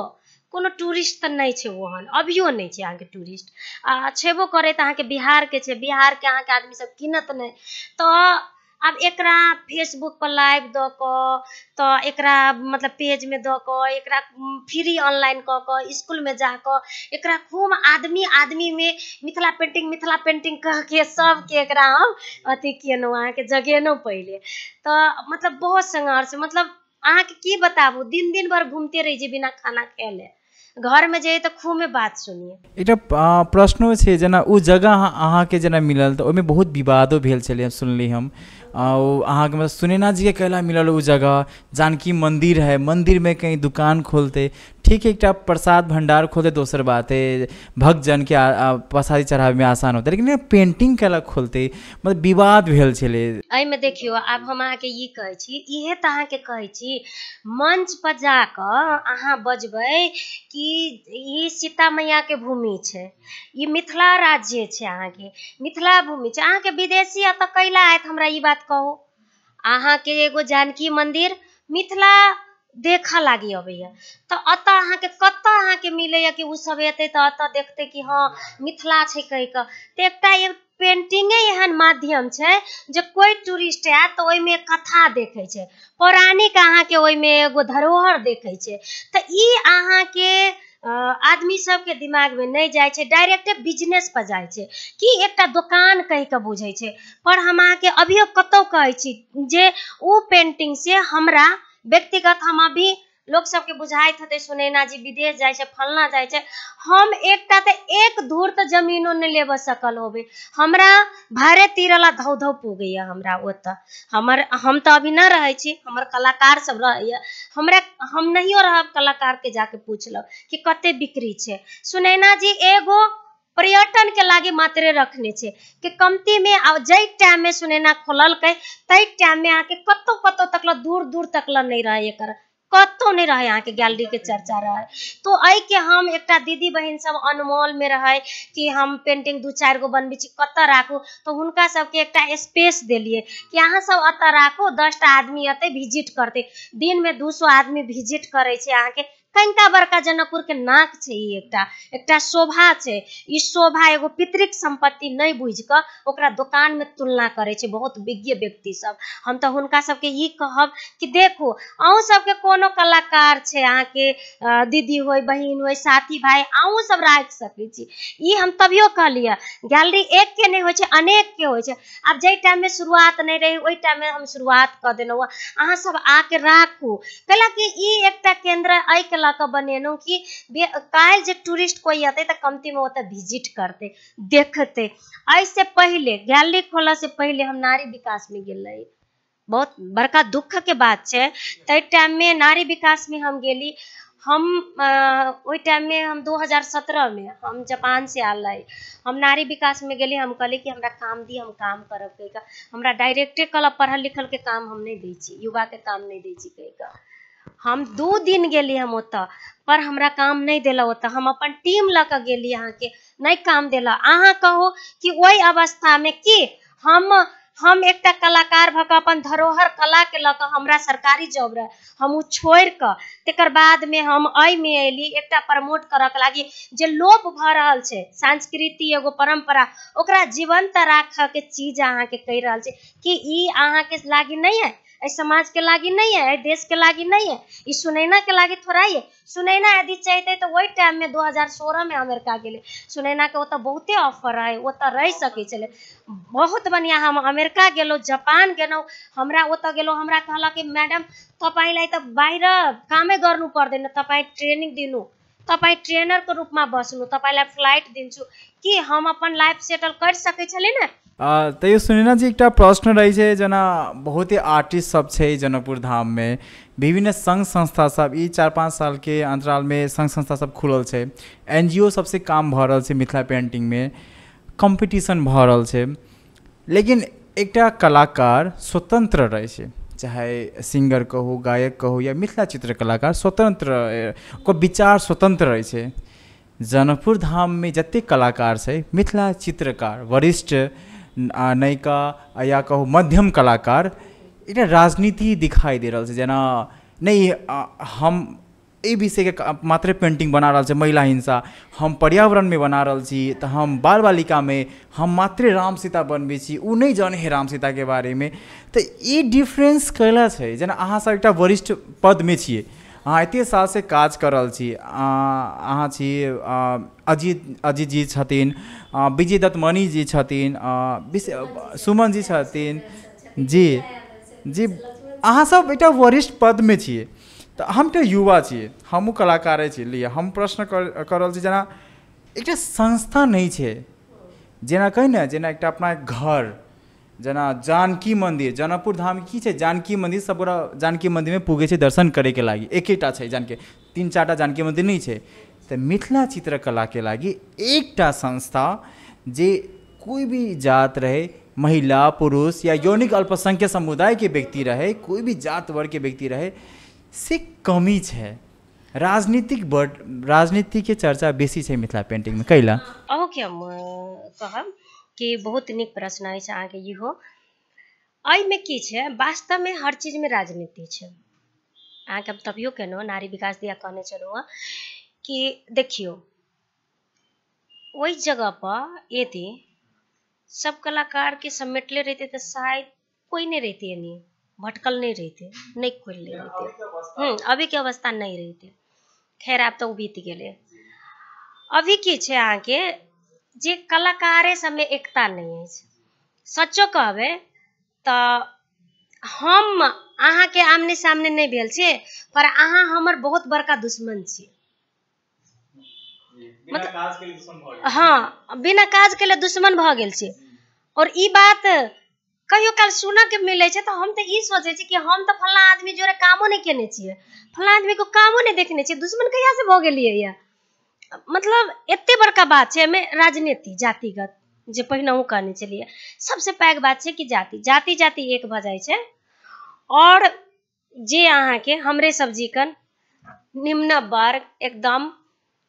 कोनो टूरिस्ट तऽ नहीं है ओहन अभियो नहीं है अहाँके टूरिस्ट आ छेबो करै तऽ अहाँके बिहारके बिहार के अहाँके आदमी सब कीनत नहि तो अब एक फेसबुक पर लाइव द कऽ तऽ मतलब पेज में कऽ एक फ्री ऑनलाइन कऽ में इसकुलमे जा क एक खूब आदमी में मिथिला पेंटिंग मिथिला पेंटिंग सब सबके एक हम अथी केलहुँ अहाँके जगेलहुँ पहले तो मतलब बहुत संघर्ष मतलब अहाँके की बताबू दिन दिन भर घूमते रह बिना खाना खेले घर में जाइए तो खूह में बात सुनिए एक प्रश्न है जना उ जगह अहाँ के जना मिलल तो बहुत विवादो सुनल हम अहाँ के मतलब सुनैना जी के कैला मिलल उ जगह जानकी मंदिर है मंदिर में कहीं दुकान खोलते ठीक है एक प्रसाद भंडार खोलते दोसर बात है भक्त जन के प्रसादी चढ़ावे में आसान होते लेकिन पेंटिंग कैला खोलते मतलब विवाद भेल छे में देखियो अब हम अहाँ के ये कहे इहे तो अहाँ के कहे मंच पर जाकर अहाँ बजब कि ये सीता मैया के भूमि है ये मिथिला राज्य है अहाँ के मिथिला भूमि अहाँ के विदेशी अत कैला आयत हमारा बात कहो कहू के एगो जानकी मंदिर मिथिला देखा लागी अबैया तो अतः अहाँके कतऽ अहाँके मिलैया कि ओ सब एतै तऽ अतऽ देखतै कि हाँ मिथिला छै कह के तऽ पेंटिंगे एहन माध्यम है जो कोई टूरिस्ट आयत तऽ में कथा देखे छै पौराणिक अहाँके ओहिमे एगो धरोहर देखे तो तऽ ई अहाँके आदमी सबके दिमाग में नहीं जाए डायरेक्टे बिजनेस पर जाए छै कि एकटा दुकान कहि कऽ बुझे पर हम अहाँके अभियो कतौ कहे छी जे ओ पेंटिंग से हमरा व्यक्तिगत हम अभी लोग सबके बुझाई हेतै सुनैना जी विदेश जाए छै फलना जाए छै हम एकटा ते एक धूर्त जमीनो ने लेब सकल होबे हमरा भारे तीरला धौ धौ पुगैया हमरा ओतऽ हमर हम तो अभी न रहै छी हमर कलाकार सब रहैया हमरा हम नहीं रहब कलाकार के जाके पूछलक कि कते बिक्री छे सुनैना जी एगो पर्यटन के लागे मात्रे रखने छे कि कमती में आ जै टाइम में सुनैना खोलल कै तै टाइम में आके कतौ कतौ तकला दूर दूर तकला नहीं रहे एकर कतौ नहीं रहे अहाँ के गैलरी के चर्चा रहे तो अ के हम एक दीदी बहन सब अनमोल में रहे कि हम पेंटिंग दू चार गो बनबे कत राखू तो हुनका सबके एक स्पेस दिलिए कि अहाँ सब अत राखू दस टा आदमी अत विजिट करते दिन में दू सौ आदमी विजिट करे अहाँ के कनिका बड़का जनकपुर के नाक छै एक शोभा शोभा एगो पितृक संपत्ति नहीं बुझक दुकान में तुलना करे बहुत विज्ञ व्यक्ति सब हम तो हुनका सबके ई कहब कि देखू अहूँ सबके कोनो कलाकार अहाँ के दीदी हो बहन हो साथी भाई अहू सब राख सके हम तभियो लिया गैलरी एक के नहीं हो चे, अनेक के चे। अब जै टाइम में शुरुआत रही वही टाइम में हम शुरुआत कर देलहुँ अहाँ सब आके राखू कैलाकि ई एक केंद्र अ લાકા બનેનો કે બે काल्हि जे टूरिस्ट कोई आते तो कमती में होता विजिट करते देखते ऐसे पहले गैलरी खोला से पहले हम नारी विकास में गेल रही बहुत बड़का दुख के बात है ते टाइम में नारी विकास में हम गेली हम वही टाइम में हम 2017 में हम जापान से आल रही हम नारी विकास में गेली हम कहली कि हमरा काम दी हम काम करब कह हमरा डायरेक्टे कल पढ़ल लिखल के काम हम नहीं दी युवा के काम नहीं दी कह हम दो दिन गेली हम ओत पर हमरा काम नहीं दिला होता हम अपन टीम लग गेली यहाँ के नहीं काम दिला अहा कहो कि वही अवस्था में कि हम हम एक कलाकार भक अपन धरोहर कला के लक हमरा सरकारी जॉब रहे हम छोड़ कर तकर बाद में हम आई में अली एक प्रमोट कर लगी जो लोप भ रहा है संस्कृति एगो परंपरा ओकरा जीवंत राख के चीज अहाँ के कह रहा है कि अहाँ के लागी नहीं है समाज के लागे नहीं है देश के लागे नहीं है ये सुनैना के लागे थोड़ा ही है सुनैना यदि चाहते तो वही टाइम में 2016 में अमेरिका गेले सुनैना के ओत बहुते ऑफर रहे तो रह सके चले बहुत बढ़िया हम अमेरिका गलो जापान गलो हमरा वो गलो हमरा कहला कि मैडम तपाईलाई त बाहिर कामै गर्नु पर्दैन तपाईँ ट्रेनिङ दिनु तपाईँ ट्रेनरको रूपमा बस्नु तपाईँलाई फ्लाइट दिन्छु कि हम अपन लाइफ सेटल कर सकै ना तैयो तो सुनैना जी एक प्रश्न रहै छै जेना बहुते आर्टिस्ट सब है जनकपुर धाम में विभिन्न संघ संस्था सब ई चारि पाँच अंतराल में संघ संस्था सब खुलल छै एन जी ओ सबसँ काम भऽ रहल छै मिथिला पेन्टिंगमे कम्पटिशन भऽ रहल छै लेकिन एकटा कलाकार स्वतन्त्र रहै चाहे सिंगर कहू गायक कहू या मिथिला चित्र कलाकार स्वतन्त्र ओकर विचार स्वतंत्र रहे छै जनकपुर धाममे जतेक कलाकार छै मिथिला चित्रकार वरिष्ठ नयिका या कहु मध्यम कलाकार एउटा राजनीति दिखाई दिइ रहल छ जेना नै हम एहि विषयके मात्रै पेन्टिंग बना रहल छै महिला हिंसा हम पर्यावरणमे बना रहल छी तऽ हम बाल बालिकामे हम मात्रे राम सीता बनबै छी ओ नहि जानै हइ राम सीताके बारेमे तऽ ई डिफरेन्स कयला छै जेना अहाँसभ एकटा वरिष्ठ पदमे छियै अहाँ साल से काज कर रहल छी अहाँ छी अजीत अजीत जी छथिन विजय दत्तमणि जी छथिन सुमन जी छथिन जी जी सब एक वरिष्ठ में छी तो हम तो युवा छे हम कलाकारे लिए हम प्रश्न कर रहल छी संस्था नहीं छे जेना कही ना जेना एक अपना घर जना जानकी मंदिर जनकपुर धाम की छे जानकी मंदिर सब गोटा जानकी मंदिर में पूगे दर्शन करे के एकेटा एक जानकी तीन टा जानकी मंदिर नहीं छे तो मिथिला चित्रकलाके एक टा संस्था जे कोई भी जात रहे महिला पुरुष या यौनिक अल्पसंख्यक समुदाय के व्यक्ति रहे कोई भी जात वर्ग के व्यक्ति रहे से कमी है राजनीतिक बड के चर्चा बेसी छै मिथिला में कैला अहूँ हम कहब कि बहुत निक प्रश्न अगर इो में कि वास्तव में हर चीज में राजनीति है अब तभी कहो नारी विकास दिया कहने चलो कि देखियो वही जगह पर यदि सब के समेटले रहते तो शायद कोई नहीं रहती नहीं भटकल नहीं रहते नहीं ले रहते हम्म अभी के अवस्था नहीं रहते खैर आप तो बीत गए अभी की है अहाँ के जे કલાકારે સામે एकता नहीं है सचो कहबे तो हम अहाँ के आमने सामने नहीं भेल छे पर अहाँ हमर बहुत बड़का दुश्मन छे मतलब हाँ बिना काज के लिए दुश्मन भ गेल छे और ई बात कहियो काल सुना के मिले छे तो हम तो ई सोचे छे कि हम तो फला आदमी जोरे कामो नहीं केने छे फला आदमी को कामो नहीं देखने छे दुश्मन कहिया से भ गेलिए या मतलब इतने बड़का बात है हमें राजनीति जातिगत जो पहिनहु कहने चलिए सबसे पैघ बात है कि जाति जाति जाति एक भ जाए और जे के हमरे सब्जी निम्न वर्ग एकदम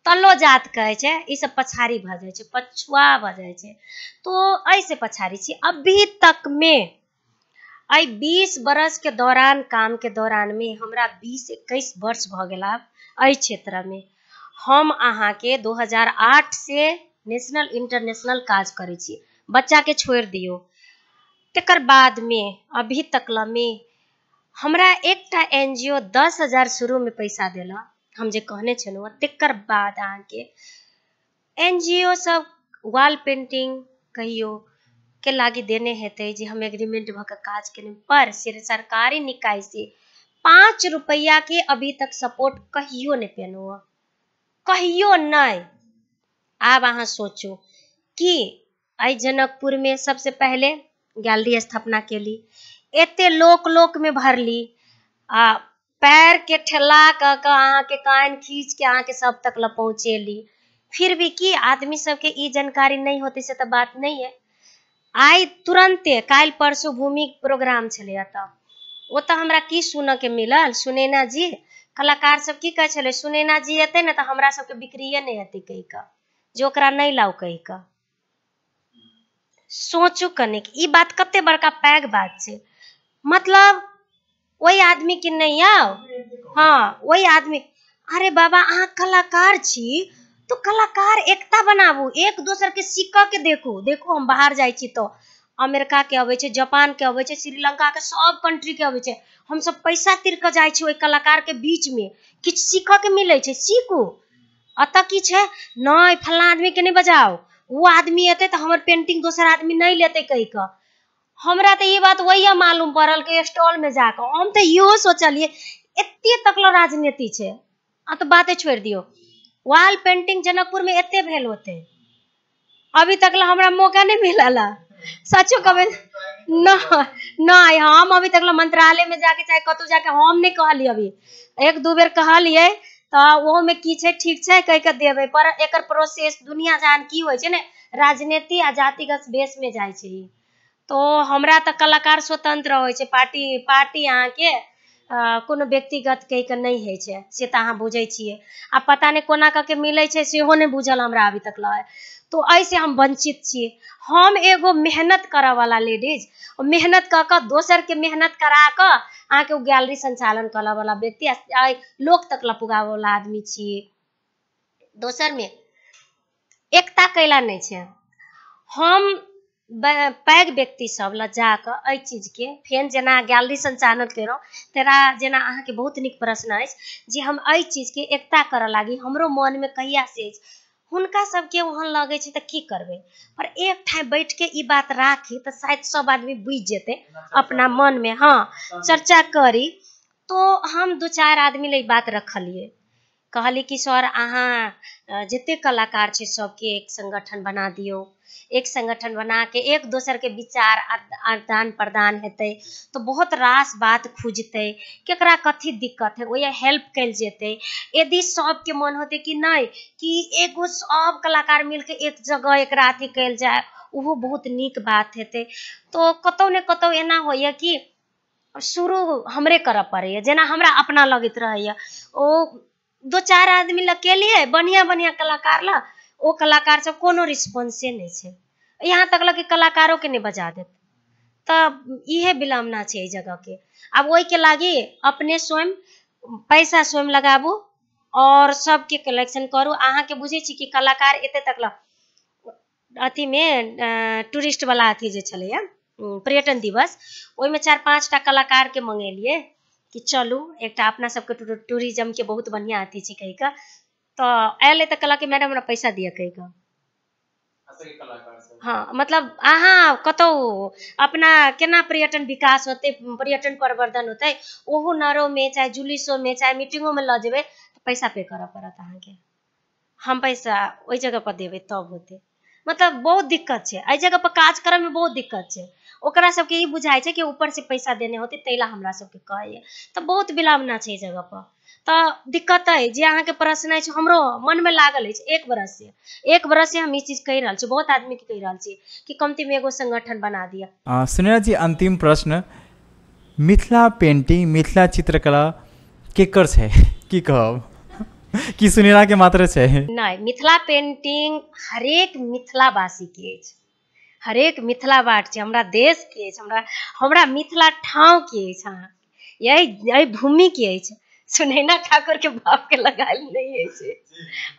तल्लो जात कहे छे ई सब पछाड़ी भ जाए पछुआ भ जाए तो ऐसे पछाड़ी छी अभी तक में आई बीस बरस के दौरान काम के दौरान में हमरा बीस इक्कीस वर्ष भ गया आब क्षेत्र में हम अहा के 2008 से नेशनल इंटरनेशनल काज करे छी बच्चा के छोड़ दियो तकर बाद में अभी तक में हमरा एक एन जी दस हजार शुरू में पैसा देला हम जे कहने छनो तकर बाद आ के एन जी ओ सब वॉल पेंटिंग कहियो के लागी देने हेते जे हम एग्रीमेंट भक के काज के पर सरकारी निकाय से पांच रुपया के अभी तक सपोर्ट कहियो नहीं पेनो कहियो नहीं आब अहाँ सोचो कि आई जनकपुर में सबसे पहले गैलरी स्थापना के लिए एते लोक लोक में भरली आ पैर के ठेला कह के कान खींच के अहाँ के सब तक पहुंचे ली फिर भी की आदमी सबके ई जानकारी नहीं होती से तो बात नहीं है आई तुरंते काल परसों भूमि प्रोग्राम छे तब वो तो हमारा की सुन के मिलल सुनैना जी कलाकार सब की कहे छलै सुनैना जी एत ना तो हमारा सबके बिक्रिये नहीं हेतै कहि जो नहीं लाओ नहि लाउ सोचू कनिक बात कते बड़का पैघ बात है मतलब वही आदमी कि नहीं आओ हाँ वही आदमी अरे बाबा अहाँ कलाकार छी तो कलाकार एकता बनाबू एक दोसर के सीख के देखो देखो हम बाहर जाए तो अमेरिका के अबै जापान के अबै श्रीलंका के सब कंट्री के अबै छै हम सब पैसा तिर के जाए कलाकार के बीच में किछु सीख के मिले सीखू अत की छै नहि आदमी के नहीं बजाओ वो आदमी अत तो हमर पेंटिंग दोसर आदमी नहीं लेते कह के हमरा तो ये बात वही मालूम पड़ल कि स्टॉल में कर हम तो यो सोचलिए एते तकलो राजनीति छै आ तऽ बाते छोड़ि दियौ पेंटिंग जनकपुर में एत भेल होते अभी तक हमारा हमरा मौका नहीं मिला ला सचो कबे ना ना हम अभी तक मंत्रालय में जाके चाहे कतु जाके हम नहीं कहली अभी एक दो बेर कहलिए तो वो में की छे ठीक छे कह के देबे पर एकर प्रोसेस दुनिया जान की होय ने राजनीति आ जातिगत बेस में जाय तो हमरा तक कलाकार स्वतंत्र होय पार्टी पार्टी अहाँ के कोनो व्यक्तिगत कह के नहीं है से तऽ अहाँ बुझै छियै आ पता नहीं कोना कऽ के मिलै छै सेहो बुझल हमरा अभी तक ल तो ऐसे हम वंचित छे हम एगो मेहनत करे वाला लेडीज मेहनत क के दोसर के मेहनत करा के के गैलरी संचालन करे वाला व्यक्ति लोक तक लपुगा वाला आदमी छे दोसर में एकता कैला नहीं छे हम पैग व्यक्ति सब लग जाके चीज के फेन जेना गैलरी संचालन करो तेरा जेना के बहुत निक प्रश्न है जे हम चीज के एकता करऽ लागी हमरो में कहिया से हुनका सबके ओहन लगे छै त की करबे पर एक ठाई बैठ के ई बात राखी त शायद सब आदमी बुझ जेते अपना मन में हां चर्चा करी तो हम दो चार आदमी ले बात रखलियै कहली कि सर आहा जते कलाकार छै सबके एक संगठन बना दियौ एक संगठन बना के एक दोसर के विचार आदान प्रदान हेतै तो बहुत रास बात खुजतै केकरा कथी दिक्कत है वही हेल्प कल जेतै यदि सबके मन होते कि नहीं कि एगो सब कलाकार के एक जगह एक अथी कल जाए वह बहुत निक बात हेतै तो कतौ ने कतौ एना हो कि शुरू हमरे कर पड़े जेना हमरा अपना लगित रहैए ओ दो चार आदमी लग के लिए बढ़िया बढ़िया कलाकार ला वो कलाकार सब कोनो रिस्पॉन्से नहीं है यहाँ तक लगे कलाकारों के नहीं बजा देते तब ये विलम्बना है जगह के अब वही के लागी अपने स्वयं पैसा स्वयं लगाबू और सबके कलेक्शन करू अहाँ के बुझे कि कलाकार इतने तक अथी में टूरिस्ट वाला अथी जे पर्यटन दिवस में चार पाँच टा कलाकार के मंगेलिए कि चलू एक अपना सबके टूरिज्म के बहुत बढ़िया अथी छी कहि तो आयल तो कला कि मैडम हमारा पैसा दिया का हाँ मतलब अहा कतौ अपना केना पर्यटन विकास होते पर्यटन प्रवर्धन होते ओहो नरो में चाहे जुलिसो में चाहे मीटिंगो में ल जेबे तो पैसा पे कर पड़त अहाँ के हम पैसा ओई जगह पर देवे तब होते मतलब बहुत दिक्कत है अ जगह पर काज करे में बहुत दिक्कत है ओकरा सबके ई बुझाई है कि ऊपर से पैसा देने होते तैला हमरा सबके कहे तो बहुत विलंबना है जगह पर तो दिक्कत है जे अहाँ के प्रश्न है हमरो मन में लागल है एक बरस से एक बरस से हम इस चीज कह रहा बहुत आदमी के कह रहा कि कमती में एगो संगठन बना दिया सुनील जी अंतिम प्रश्न मिथिला पेंटिंग मिथिला चित्रकला केकर है कि कहब कि सुनेला के मात्र है नहीं मिथिला पेंटिंग हरेक मिथिलावासी के हरेक मिथिला बाट है हमारा देश के हमारा हमारा मिथिला ठाव के यही यही भूमि के सुनैना ठाकुर के बाप के से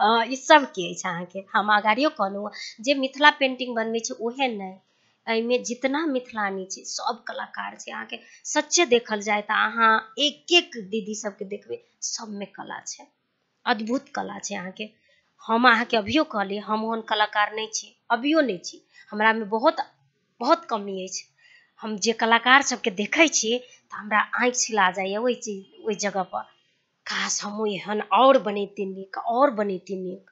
हाँ ये सब के अँ के हम अगाड़ियो कहूँ जो मिथिला पेंटिंग बनबे वह नहीं नहि जितना मिथिलानी छै सब कलाकार से अहाँके सच्चे देखल जाए तो अहाँ एक एक दीदी सबके सब में कला है अद्भुत कला छै के हम के अभियो कहली हम ओहन कलाकार नहीं अभियो नहीं हमरा में बहुत बहुत कमी है हम जे कलाकार सबके देखे तो हमारा आँखि छिला जाइए वही चीज जगह पर काश हम एहन और बनेती निक और बनेती निक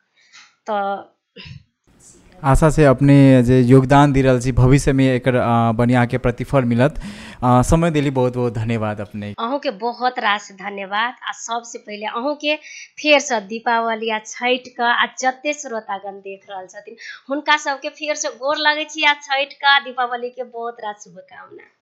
तऽ तो आशा से अपने जे योगदान दे रहा भविष्य में एक बनिया के प्रतिफल मिलत आ, समय दिली बहुत बहुत धन्यवाद अपने अहू के बहुत रास धन्यवाद आ सबसे पहले अहू के फिर से दीपावली आ छठ के आ जत श्रोतागण देख रहा छथिन हुनका सबके फिर से गोर लगे आ छठ के दीपावली के बहुत रास शुभकामना